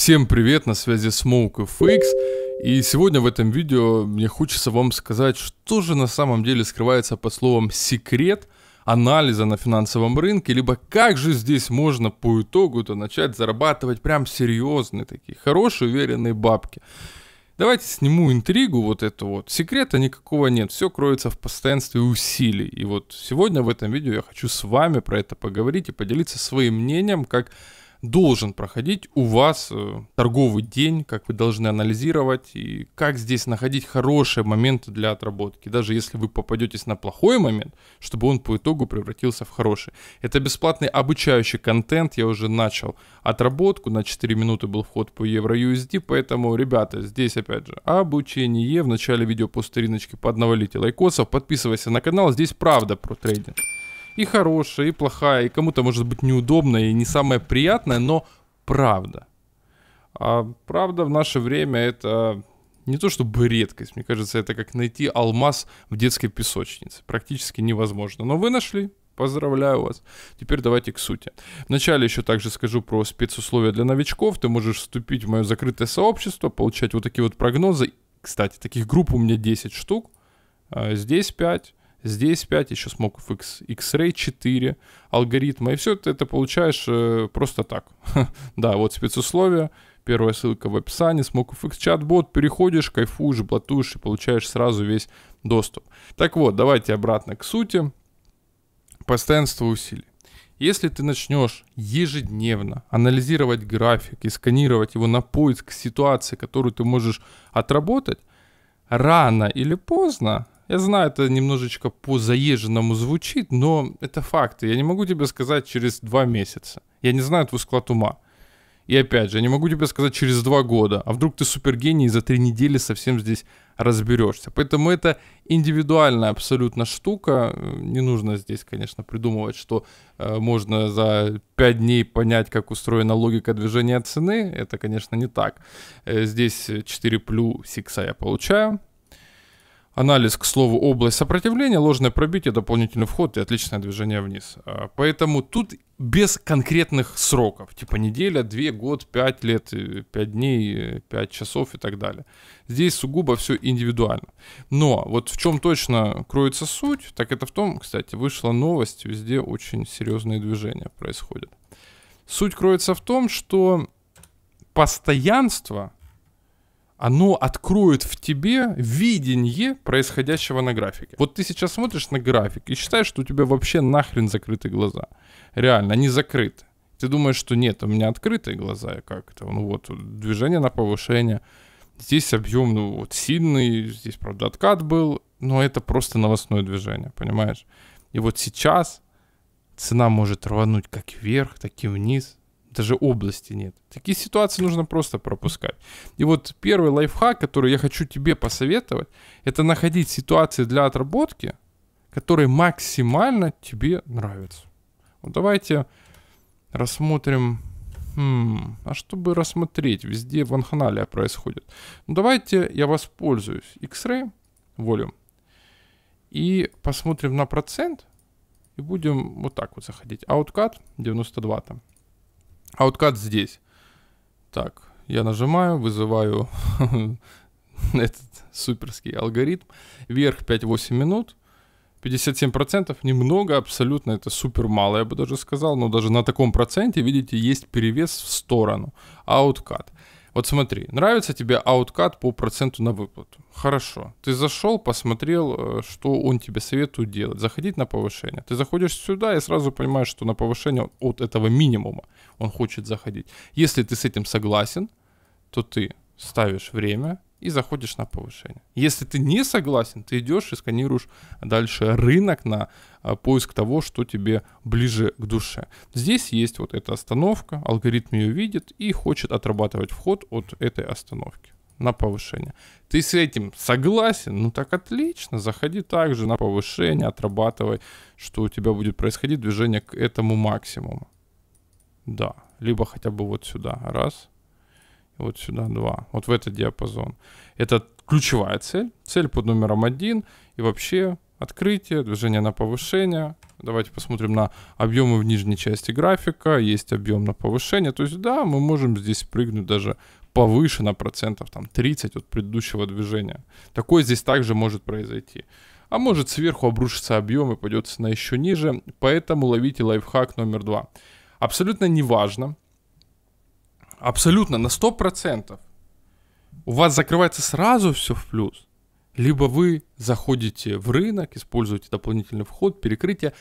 Всем привет, на связи Smoke FX, и сегодня в этом видео мне хочется вам сказать, что же на самом деле скрывается под словом «секрет», анализа на финансовом рынке, либо как же здесь можно по итогу-то начать зарабатывать прям серьезные такие, хорошие, уверенные бабки. Давайте сниму интригу вот эту вот. Секрета никакого нет, все кроется в постоянстве усилий. И вот сегодня в этом видео я хочу с вами про это поговорить и поделиться своим мнением, как должен проходить у вас э, торговый день, как вы должны анализировать и как здесь находить хорошие моменты для отработки, даже если вы попадетесь на плохой момент, чтобы он по итогу превратился в хороший. Это бесплатный обучающий контент, я уже начал отработку, на 4 минуты был вход по евро EuroUSD, поэтому, ребята, здесь опять же обучение, в начале видео по стариночке поднавалите лайкосов, подписывайся на канал, здесь правда про трейдинг и хорошая, и плохая, и кому-то может быть неудобная, и не самая приятная, но правда. А правда в наше время это не то чтобы редкость, мне кажется, это как найти алмаз в детской песочнице. Практически невозможно. Но вы нашли, Поздравляю вас. Теперь давайте к сути. Вначале еще также скажу про спецусловия для новичков. Ты можешь вступить в мое закрытое сообщество, получать вот такие вот прогнозы. Кстати, таких групп у меня 10 штук. А здесь 5, здесь 5, еще смог X, X-Ray 4 алгоритма, и все это, это получаешь э, просто так. да, вот спецусловия, первая ссылка в описании, смог X чат-бот, переходишь, кайфуешь, блатуешь и получаешь сразу весь доступ. Так вот, давайте обратно к сути. Постоянство усилий. Если ты начнешь ежедневно анализировать график и сканировать его на поиск ситуации, которую ты можешь отработать, рано или поздно я знаю, это немножечко по-заезженному звучит, но это факты. Я не могу тебе сказать через два месяца. Я не знаю твой склад ума. И опять же, я не могу тебе сказать через два года, а вдруг ты супергений и за три недели совсем здесь разберешься. Поэтому это индивидуальная абсолютно штука. Не нужно здесь, конечно, придумывать, что э, можно за пять дней понять, как устроена логика движения цены. Это, конечно, не так. Э, здесь 4 плюсикса я получаю. Анализ, к слову, область сопротивления, ложное пробитие, дополнительный вход и отличное движение вниз. А, поэтому тут без конкретных сроков, типа неделя, две, год, пять лет, э, пять дней, э, пять часов и так далее. Здесь сугубо все индивидуально. Но вот в чем точно кроется суть, так это в том, кстати, вышла новость, везде очень серьезные движения происходят. Суть кроется в том, что постоянство оно откроет в тебе видение происходящего на графике. Вот ты сейчас смотришь на график и считаешь, что у тебя вообще нахрен закрыты глаза. Реально, они закрыты. Ты думаешь, что нет, у меня открытые глаза, как это? Ну вот, движение на повышение. Здесь объем, ну вот, сильный, здесь, правда, откат был, но это просто новостное движение, понимаешь? И вот сейчас цена может рвануть как вверх, так и вниз даже области нет. Такие ситуации нужно просто пропускать. И вот первый лайфхак, который я хочу тебе посоветовать, это находить ситуации для отработки, которые максимально тебе нравятся. Вот давайте рассмотрим... Хм, а чтобы рассмотреть, везде в ванханалия происходит. Ну давайте я воспользуюсь X-Ray Volume и посмотрим на процент и будем вот так вот заходить. Outcut 92 там. Ауткат здесь. Так, я нажимаю, вызываю этот суперский алгоритм. Вверх 5-8 минут. 57% немного, абсолютно это супер мало, я бы даже сказал, но даже на таком проценте, видите, есть перевес в сторону. Ауткат. Вот смотри, нравится тебе ауткат по проценту на выплату. Хорошо. Ты зашел, посмотрел, э, что он тебе советует делать. Заходить на повышение. Ты заходишь сюда и сразу понимаешь, что на повышение от этого минимума он хочет заходить. Если ты с этим согласен, то ты ставишь время, и заходишь на повышение. Если ты не согласен, ты идешь и сканируешь дальше рынок на а, поиск того, что тебе ближе к душе. Здесь есть вот эта остановка, алгоритм ее видит и хочет отрабатывать вход от этой остановки на повышение. Ты с этим согласен? Ну так отлично, заходи также на повышение, отрабатывай, что у тебя будет происходить движение к этому максимуму. Да, либо хотя бы вот сюда, раз, вот сюда 2, вот в этот диапазон. Это ключевая цель, цель под номером 1 и вообще открытие, движение на повышение. Давайте посмотрим на объемы в нижней части графика, есть объем на повышение, то есть да, мы можем здесь прыгнуть даже повыше на процентов там 30 от предыдущего движения. Такое здесь также может произойти. А может сверху обрушится объем и пойдет цена еще ниже, поэтому ловите лайфхак номер два. Абсолютно неважно, Абсолютно, на 100%. У вас закрывается сразу все в плюс. Либо вы заходите в рынок, используете дополнительный вход, перекрытие.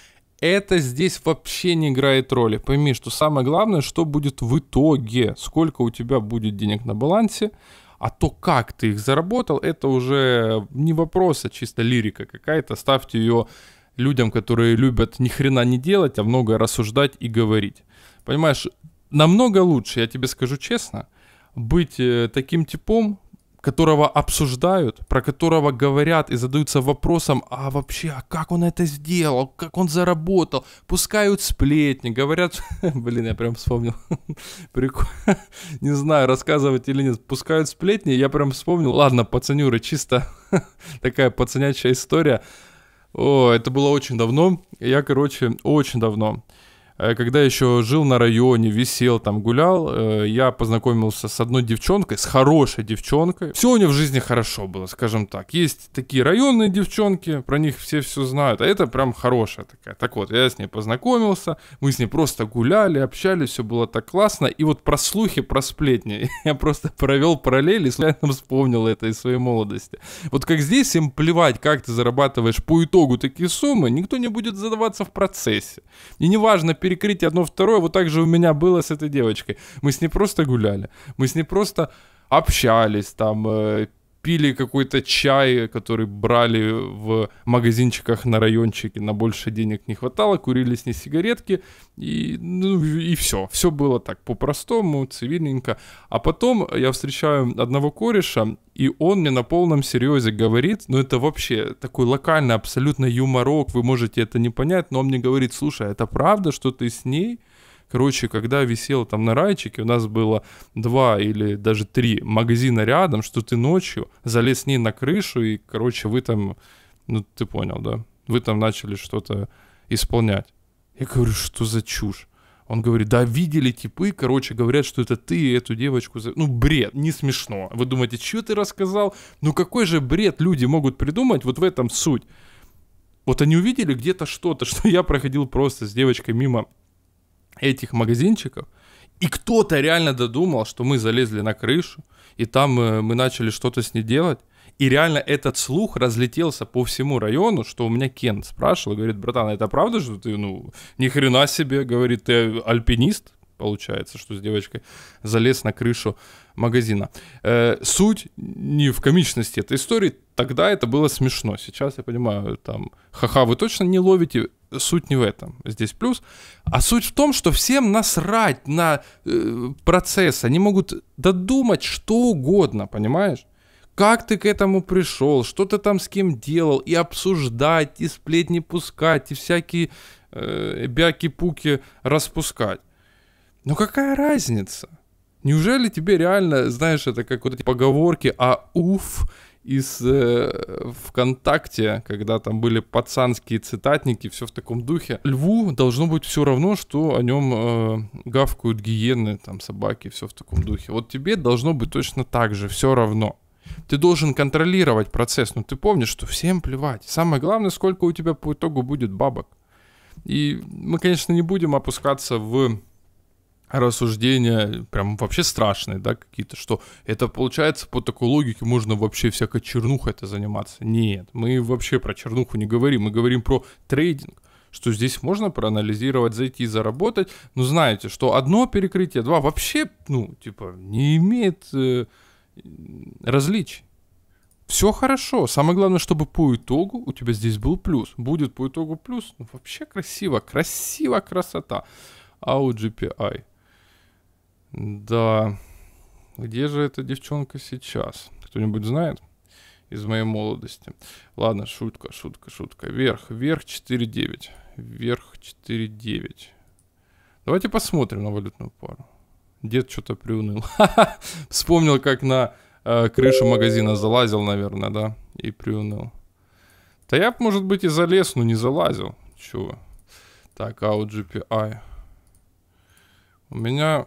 Это здесь вообще не играет роли. Пойми, что самое главное, что будет в итоге. Сколько у тебя будет денег на балансе, а то, как ты их заработал, это уже не вопрос, а чисто лирика какая-то. Ставьте ее людям, которые любят ни хрена не делать, а много рассуждать и говорить. Понимаешь, намного лучше, я тебе скажу честно, быть э, таким типом, которого обсуждают, про которого говорят и задаются вопросом, а вообще, а как он это сделал, как он заработал, пускают сплетни, говорят, блин, я прям вспомнил, прикольно, не знаю, рассказывать или нет, пускают сплетни, я прям вспомнил, ладно, пацанюры, чисто такая пацанячая история, о, это было очень давно, я, короче, очень давно, Э, когда еще жил на районе, висел там, гулял, э, я познакомился с одной девчонкой, с хорошей девчонкой. Все у нее в жизни хорошо было, скажем так. Есть такие районные девчонки, про них все все знают, а это прям хорошая такая. Так вот, я с ней познакомился, мы с ней просто гуляли, общались, все было так классно. И вот про слухи, про сплетни я просто провел параллели, и случайно вспомнил это из своей молодости. Вот как здесь им плевать, как ты зарабатываешь по итогу такие суммы, никто не будет задаваться в процессе. И неважно, перекрытие, одно второе. Вот так же у меня было с этой девочкой. Мы с ней просто гуляли. Мы с ней просто общались, там, э, пили какой-то чай, который брали в магазинчиках на райончике, на больше денег не хватало, курили с ней сигаретки, и, ну, и все. Все было так по-простому, цивильненько. А потом я встречаю одного кореша, и он мне на полном серьезе говорит, ну это вообще такой локальный абсолютно юморок, вы можете это не понять, но он мне говорит, слушай, а это правда, что ты с ней Короче, когда висел там на райчике, у нас было два или даже три магазина рядом, что ты ночью залез с ней на крышу, и, короче, вы там, ну, ты понял, да? Вы там начали что-то исполнять. Я говорю, что за чушь? Он говорит, да, видели типы, короче, говорят, что это ты эту девочку... за, Ну, бред, не смешно. Вы думаете, что ты рассказал? Ну, какой же бред люди могут придумать? Вот в этом суть. Вот они увидели где-то что-то, что я проходил просто с девочкой мимо этих магазинчиков, и кто-то реально додумал, что мы залезли на крышу, и там э, мы начали что-то с ней делать. И реально этот слух разлетелся по всему району, что у меня Кен спрашивал, говорит, братан, а это правда, что ты, ну, ни хрена себе, говорит, ты альпинист, получается, что с девочкой залез на крышу магазина. Э, суть не в комичности этой истории. Тогда это было смешно. Сейчас я понимаю, там, ха-ха, вы точно не ловите суть не в этом. Здесь плюс. А суть в том, что всем насрать на э, процесс. Они могут додумать что угодно, понимаешь? Как ты к этому пришел, что ты там с кем делал, и обсуждать, и сплетни пускать, и всякие э, бяки-пуки распускать. Но какая разница? Неужели тебе реально, знаешь, это как вот эти поговорки, а уф, из э, ВКонтакте, когда там были пацанские цитатники, все в таком духе. Льву должно быть все равно, что о нем э, гавкают гиены, там собаки, все в таком духе. Вот тебе должно быть точно так же, все равно. Ты должен контролировать процесс, но ты помнишь, что всем плевать. Самое главное, сколько у тебя по итогу будет бабок. И мы, конечно, не будем опускаться в рассуждения прям вообще страшные, да, какие-то, что это получается по такой логике можно вообще всякой чернухой это заниматься. Нет, мы вообще про чернуху не говорим, мы говорим про трейдинг, что здесь можно проанализировать, зайти и заработать, но знаете, что одно перекрытие, два вообще, ну, типа, не имеет э, различий. Все хорошо. Самое главное, чтобы по итогу у тебя здесь был плюс. Будет по итогу плюс. Ну, вообще красиво. Красиво красота. А у GPI да. Где же эта девчонка сейчас? Кто-нибудь знает? Из моей молодости. Ладно, шутка, шутка, шутка. Вверх, вверх 4-9. Вверх 4-9. Давайте посмотрим на валютную пару. Дед что-то приуныл. Вспомнил, как на э, крышу магазина залазил, наверное, да? И приуныл. Да я, может быть, и залез, но не залазил. Чего? Так, out У меня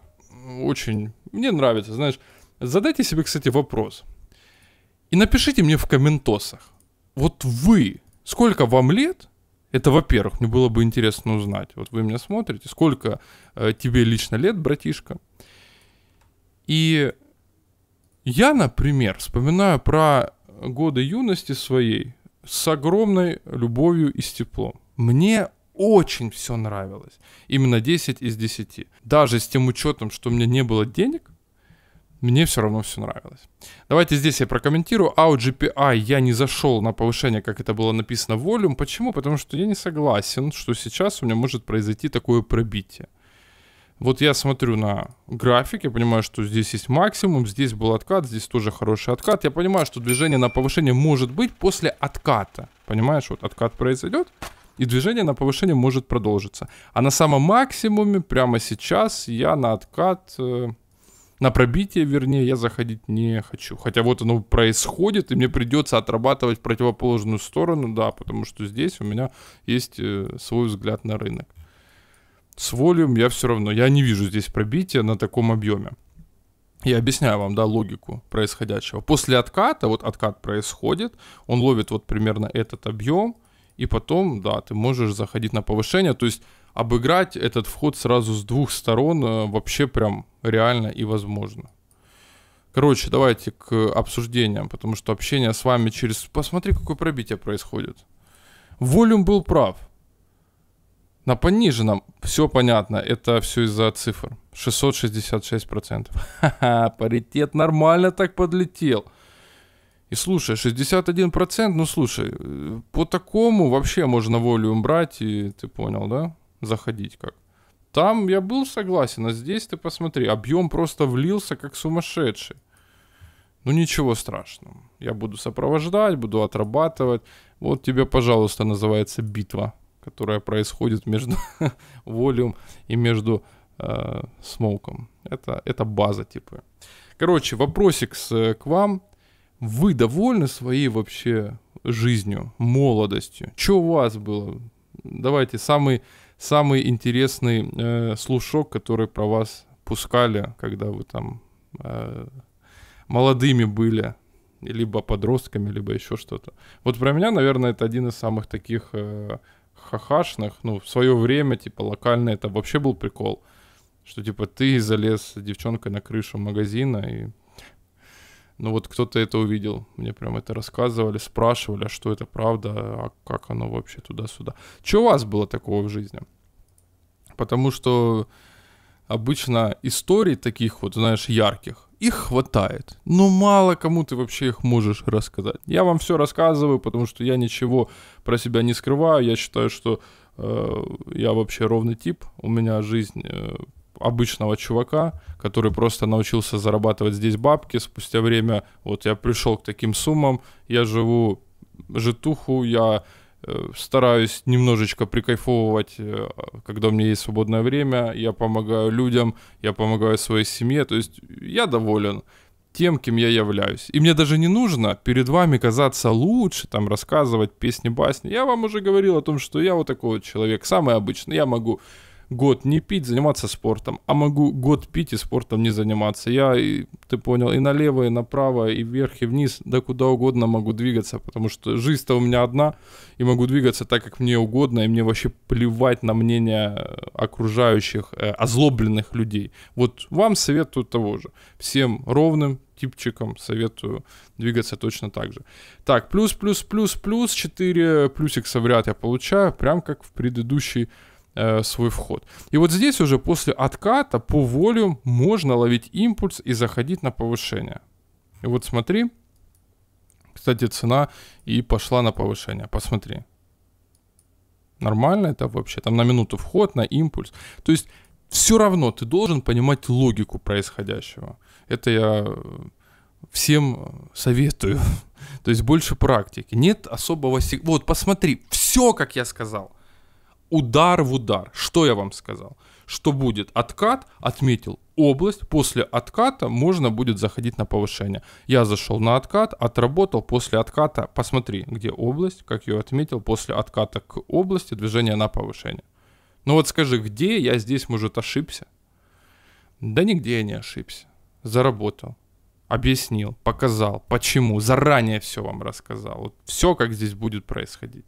очень... Мне нравится, знаешь. Задайте себе, кстати, вопрос. И напишите мне в комментосах. Вот вы, сколько вам лет? Это, во-первых, мне было бы интересно узнать. Вот вы меня смотрите, сколько э, тебе лично лет, братишка? И я, например, вспоминаю про годы юности своей с огромной любовью и теплом. Мне очень все нравилось. Именно 10 из 10. Даже с тем учетом, что у меня не было денег, мне все равно все нравилось. Давайте здесь я прокомментирую. Out GPI я не зашел на повышение, как это было написано, волюм. Почему? Потому что я не согласен, что сейчас у меня может произойти такое пробитие. Вот я смотрю на график, я понимаю, что здесь есть максимум, здесь был откат, здесь тоже хороший откат. Я понимаю, что движение на повышение может быть после отката. Понимаешь, вот откат произойдет, и движение на повышение может продолжиться. А на самом максимуме прямо сейчас я на откат, э, на пробитие, вернее, я заходить не хочу. Хотя вот оно происходит, и мне придется отрабатывать противоположную сторону, да, потому что здесь у меня есть э, свой взгляд на рынок. С волюм я все равно, я не вижу здесь пробития на таком объеме. Я объясняю вам, да, логику происходящего. После отката, вот откат происходит, он ловит вот примерно этот объем, и потом, да, ты можешь заходить на повышение, то есть обыграть этот вход сразу с двух сторон э, вообще прям реально и возможно. Короче, давайте к обсуждениям, потому что общение с вами через... Посмотри, какое пробитие происходит. Волюм был прав. На пониженном все понятно, это все из-за цифр. 666%. Ха-ха, паритет нормально так подлетел. И слушай, 61%, ну слушай, э, по такому вообще можно волю брать, и ты понял, да? Заходить как. Там я был согласен, а здесь ты посмотри, объем просто влился как сумасшедший. Ну ничего страшного. Я буду сопровождать, буду отрабатывать. Вот тебе, пожалуйста, называется битва, которая происходит между волюм и между э, смоком. Это, это база типа. Короче, вопросик с, э, к вам вы довольны своей вообще жизнью, молодостью? Что у вас было? Давайте самый, самый интересный э, слушок, который про вас пускали, когда вы там э, молодыми были, либо подростками, либо еще что-то. Вот про меня, наверное, это один из самых таких э, хахашных. Ну, в свое время, типа, локально это вообще был прикол. Что, типа, ты залез с девчонкой на крышу магазина и ну вот кто-то это увидел, мне прям это рассказывали, спрашивали, а что это правда, а как оно вообще туда-сюда. Что у вас было такого в жизни? Потому что обычно историй таких вот, знаешь, ярких, их хватает. Но ну, мало кому ты вообще их можешь рассказать. Я вам все рассказываю, потому что я ничего про себя не скрываю. Я считаю, что э, я вообще ровный тип. У меня жизнь э, обычного чувака, который просто научился зарабатывать здесь бабки. Спустя время, вот я пришел к таким суммам, я живу житуху, я э, стараюсь немножечко прикайфовывать, э, когда у меня есть свободное время, я помогаю людям, я помогаю своей семье, то есть я доволен тем, кем я являюсь. И мне даже не нужно перед вами казаться лучше, там рассказывать песни, басни. Я вам уже говорил о том, что я вот такой вот человек, самый обычный. Я могу год не пить, заниматься спортом, а могу год пить и спортом не заниматься. Я, ты понял, и налево, и направо, и вверх, и вниз, да куда угодно могу двигаться, потому что жизнь-то у меня одна, и могу двигаться так, как мне угодно, и мне вообще плевать на мнение э, окружающих, э, озлобленных людей. Вот вам советую того же. Всем ровным, типчикам советую двигаться точно так же. Так, плюс, плюс, плюс, плюс, 4 плюсик совряд я получаю, прям как в предыдущий Э, свой вход. И вот здесь уже после отката по волю можно ловить импульс и заходить на повышение. И вот смотри, кстати, цена и пошла на повышение. Посмотри. Нормально это вообще? Там на минуту вход, на импульс. То есть все равно ты должен понимать логику происходящего. Это я э, всем советую. То есть больше практики. Нет особого... Вот, посмотри, все, как я сказал удар в удар. Что я вам сказал? Что будет откат, отметил область, после отката можно будет заходить на повышение. Я зашел на откат, отработал, после отката, посмотри, где область, как я отметил, после отката к области движение на повышение. Ну вот скажи, где я здесь, может, ошибся? Да нигде я не ошибся. Заработал. Объяснил, показал, почему, заранее все вам рассказал. Вот все, как здесь будет происходить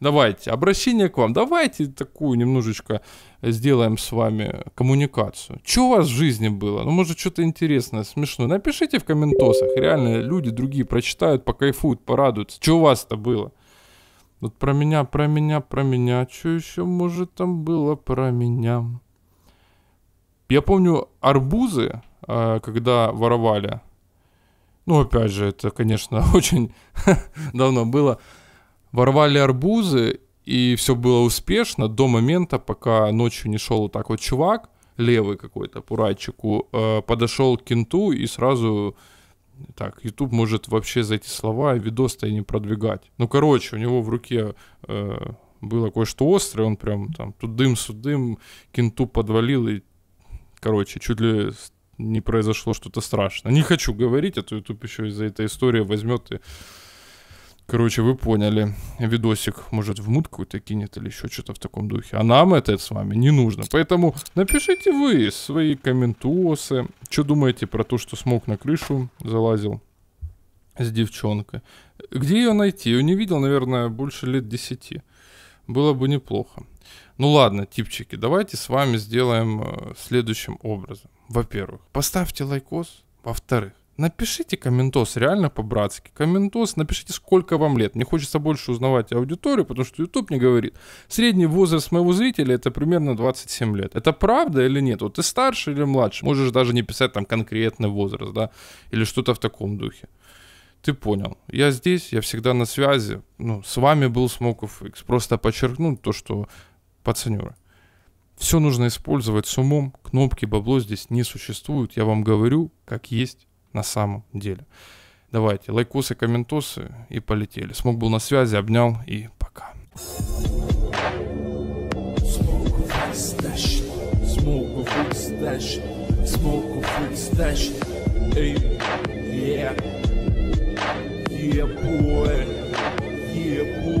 давайте, обращение к вам, давайте такую немножечко сделаем с вами коммуникацию. Что у вас в жизни было? Ну, может, что-то интересное, смешное. Напишите в комментосах. Реально, люди другие прочитают, покайфуют, порадуются. Что у вас-то было? Вот про меня, про меня, про меня. А Что еще, может, там было про меня? Я помню арбузы, э, когда воровали. Ну, опять же, это, конечно, очень давно было ворвали арбузы, и все было успешно до момента, пока ночью не шел вот так вот чувак, левый какой-то, пуратчику, э, подошел к кенту и сразу... Так, YouTube может вообще за эти слова видос-то и не продвигать. Ну, короче, у него в руке э, было кое-что острое, он прям там тут дым, судым, кенту подвалил и, короче, чуть ли не произошло что-то страшное. Не хочу говорить, а то YouTube еще из-за этой истории возьмет и Короче, вы поняли. Видосик, может, в мутку какой-то кинет или еще что-то в таком духе. А нам это с вами не нужно. Поэтому напишите вы свои комментусы. Что думаете про то, что смог на крышу залазил с девчонкой? Где ее найти? Ее не видел, наверное, больше лет десяти. Было бы неплохо. Ну ладно, типчики, давайте с вами сделаем э, следующим образом. Во-первых, поставьте лайкос. Во-вторых, Напишите комментос, реально по-братски. Комментос, напишите, сколько вам лет. Мне хочется больше узнавать аудиторию, потому что YouTube мне говорит, средний возраст моего зрителя это примерно 27 лет. Это правда или нет? Вот ты старше или младше? Можешь даже не писать там конкретный возраст, да, или что-то в таком духе. Ты понял. Я здесь, я всегда на связи. Ну, с вами был Смоков Просто подчеркну то, что пацанеры. Все нужно использовать с умом. Кнопки бабло здесь не существуют, Я вам говорю, как есть на самом деле. Давайте, лайкусы, комментусы и полетели. Смог был на связи, обнял и пока. Yeah, boy. Yeah, boy.